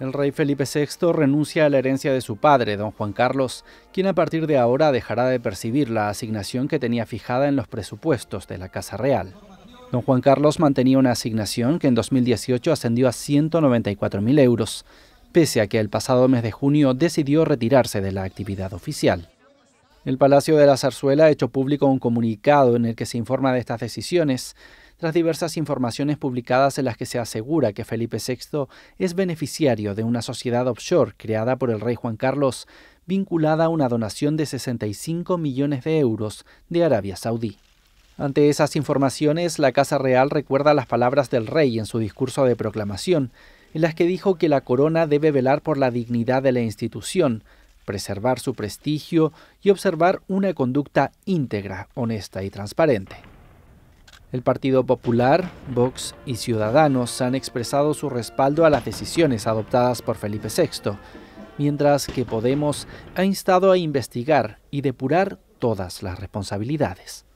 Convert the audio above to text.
El rey Felipe VI renuncia a la herencia de su padre, don Juan Carlos, quien a partir de ahora dejará de percibir la asignación que tenía fijada en los presupuestos de la Casa Real. Don Juan Carlos mantenía una asignación que en 2018 ascendió a 194.000 euros, pese a que el pasado mes de junio decidió retirarse de la actividad oficial. El Palacio de la Zarzuela ha hecho público un comunicado en el que se informa de estas decisiones, tras diversas informaciones publicadas en las que se asegura que Felipe VI es beneficiario de una sociedad offshore creada por el rey Juan Carlos, vinculada a una donación de 65 millones de euros de Arabia Saudí. Ante esas informaciones, la Casa Real recuerda las palabras del rey en su discurso de proclamación, en las que dijo que la corona debe velar por la dignidad de la institución, preservar su prestigio y observar una conducta íntegra, honesta y transparente. El Partido Popular, Vox y Ciudadanos han expresado su respaldo a las decisiones adoptadas por Felipe VI, mientras que Podemos ha instado a investigar y depurar todas las responsabilidades.